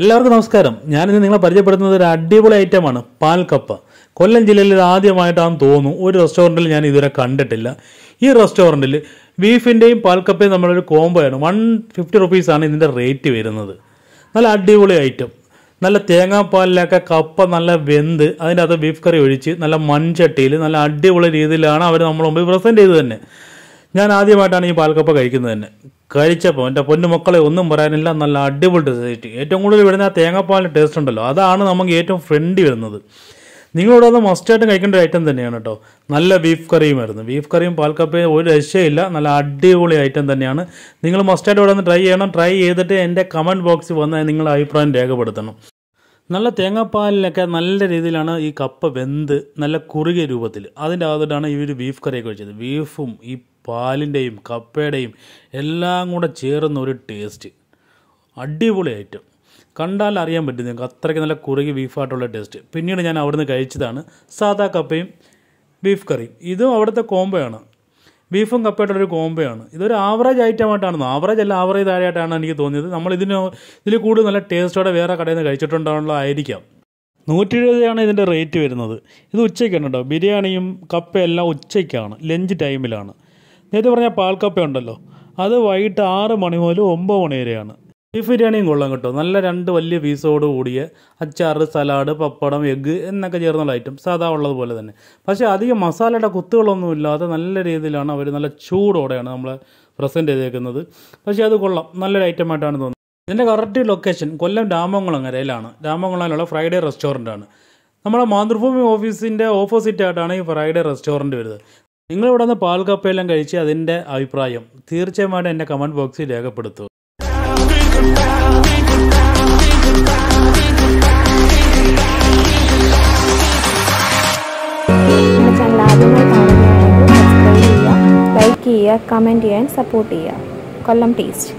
എല്ലാവർക്കും നമസ്കാരം ഇന്ന് നിങ്ങളെ പരിചയപ്പെടുത്തുന്നത് ഒരു അടിപൊളി ഐറ്റമാണ് പാൽക്കപ്പ കൊല്ലം ജില്ലയിൽ ഇത് ആദ്യമായിട്ടാണെന്ന് തോന്നുന്നു ഒരു റെസ്റ്റോറൻറ്റിൽ ഞാൻ ഇതുവരെ കണ്ടിട്ടില്ല ഈ റെസ്റ്റോറൻറ്റിൽ ബീഫിൻ്റെയും പാൽക്കപ്പയും നമ്മളൊരു കോംബോയാണ് വൺ ഫിഫ്റ്റി റുപ്പീസാണ് ഇതിൻ്റെ റേറ്റ് വരുന്നത് നല്ല അടിപൊളി ഐറ്റം നല്ല തേങ്ങാപ്പാലിലൊക്കെ കപ്പ നല്ല വെന്ത് അതിൻ്റെ അകത്ത് ബീഫ് കറി ഒഴിച്ച് നല്ല മൺചട്ടിയിൽ നല്ല അടിപൊളി രീതിയിലാണ് അവർ നമ്മൾ മുമ്പിൽ പ്രസൻറ്റ് ചെയ്ത് തന്നെ ഞാൻ ആദ്യമായിട്ടാണ് ഈ പാൽക്കപ്പ കഴിക്കുന്നത് തന്നെ കഴിച്ചപ്പോൾ എൻ്റെ പൊന്നു മക്കളെ ഒന്നും പറയാനില്ല നല്ല അടിപൊളി ടേസ്റ്റ് ഏറ്റവും കൂടുതൽ വരുന്ന ആ തേങ്ങാപ്പാലിൻ്റെ ടേസ്റ്റ് ഉണ്ടല്ലോ അതാണ് നമുക്ക് ഏറ്റവും ഫ്രണ്ടി വരുന്നത് നിങ്ങളോട് അത് മസ്റ്റായിട്ട് കഴിക്കേണ്ട ഒരു ഐറ്റം തന്നെയാണ് കേട്ടോ നല്ല ബീഫ് കറിയും കറിയുമായിരുന്നു ബീഫ് കറിയും പാൽക്കപ്പയും ഒരു രക്ഷയില്ല നല്ല അടിപൊളി ഐറ്റം തന്നെയാണ് നിങ്ങൾ മസ്റ്റായിട്ട് ഇവിടെ നിന്ന് ട്രൈ ചെയ്യണം ട്രൈ ചെയ്തിട്ട് എൻ്റെ കമൻറ്റ് ബോക്സിൽ വന്ന് നിങ്ങളുടെ അഭിപ്രായം രേഖപ്പെടുത്തണം നല്ല തേങ്ങാപ്പാലിലൊക്കെ നല്ല രീതിയിലാണ് ഈ കപ്പ വെന്ത് നല്ല കുറുകിയ രൂപത്തിൽ അതിൻ്റെ അകത്തോട്ടാണ് ഈ ഒരു ബീഫ് കറിയൊക്കെ വെച്ചത് ബീഫും ഈ പാലിൻ്റെയും കപ്പയുടെയും എല്ലാം കൂടെ ചേർന്ന ഒരു ടേസ്റ്റ് അടിപൊളി ഐറ്റം കണ്ടാൽ അറിയാൻ പറ്റും നിങ്ങൾക്ക് അത്രയ്ക്ക് നല്ല കുറുകി ബീഫായിട്ടുള്ള ടേസ്റ്റ് പിന്നീട് ഞാൻ അവിടുന്ന് കഴിച്ചതാണ് സാധാ കപ്പയും ബീഫ് കറിയും ഇതും അവിടുത്തെ കോംബോയാണ് ബീഫും കപ്പയായിട്ടുള്ളൊരു കോംബോയാണ് ഇതൊരു ആവറേജ് ഐറ്റമായിട്ടാണ് ആവറേജ് അല്ല ആവറേജ് ആയിട്ടാണ് എനിക്ക് തോന്നിയത് നമ്മൾ ഇതിന് ഇതിൽ കൂടുതൽ നല്ല ടേസ്റ്റോടെ വേറെ കടയിൽ നിന്ന് കഴിച്ചിട്ടുണ്ടാവുള്ളതായിരിക്കാം നൂറ്റി എഴുപതാണ് ഇതിൻ്റെ റേറ്റ് വരുന്നത് ഇത് ഉച്ചയ്ക്കാണ് കേട്ടോ ബിരിയാണിയും കപ്പയെല്ലാം ഉച്ചയ്ക്കാണ് ലഞ്ച് ടൈമിലാണ് നേരത്തെ പറഞ്ഞ പാൽക്കപ്പ ഉണ്ടല്ലോ അത് വൈകിട്ട് ആറ് മണി മുതൽ ഒമ്പത് മണി വരെയാണ് ബീഫ് ബിരിയാണിയും കൊള്ളാം കേട്ടോ നല്ല രണ്ട് വലിയ പീസോട് കൂടിയ അച്ചാർ സലാഡ് പപ്പടം എഗ്ഗ് എന്നൊക്കെ ചേർന്നുള്ള ഐറ്റം സാധാ ഉള്ളതുപോലെ തന്നെ പക്ഷേ അധികം മസാലയുടെ കുത്തുകളൊന്നും ഇല്ലാതെ നല്ല രീതിയിലാണ് അവർ നല്ല ചൂടോടെയാണ് നമ്മളെ പ്രസൻറ്റ് ചെയ്തേക്കുന്നത് പക്ഷേ അത് കൊള്ളാം നല്ലൊരു ഐറ്റം ആയിട്ടാണ് തോന്നുന്നത് ഇതിൻ്റെ കറക്റ്റ് ലൊക്കേഷൻ കൊല്ലം രാമംകുളങ്ങരയിലാണ് രാമംകുളയിലുള്ള ഫ്രൈഡേ റെസ്റ്റോറൻ്റ് നമ്മുടെ മാതൃഭൂമി ഓഫീസിൻ്റെ ഓപ്പോസിറ്റ് ആയിട്ടാണ് ഈ ഫ്രൈഡേ റെസ്റ്റോറൻറ്റ് വരുന്നത് നിങ്ങളിവിടെ നിന്ന് കപ്പയെല്ലാം കഴിച്ച് അതിൻ്റെ അഭിപ്രായം തീർച്ചയായും എൻ്റെ കമൻറ്റ് ബോക്സിൽ രേഖപ്പെടുത്തു ലൈക്ക് ചെയ്യുക കമൻറ്റ് ചെയ്യാൻ സപ്പോർട്ട് ചെയ്യുക കൊല്ലം ടേസ്റ്റ്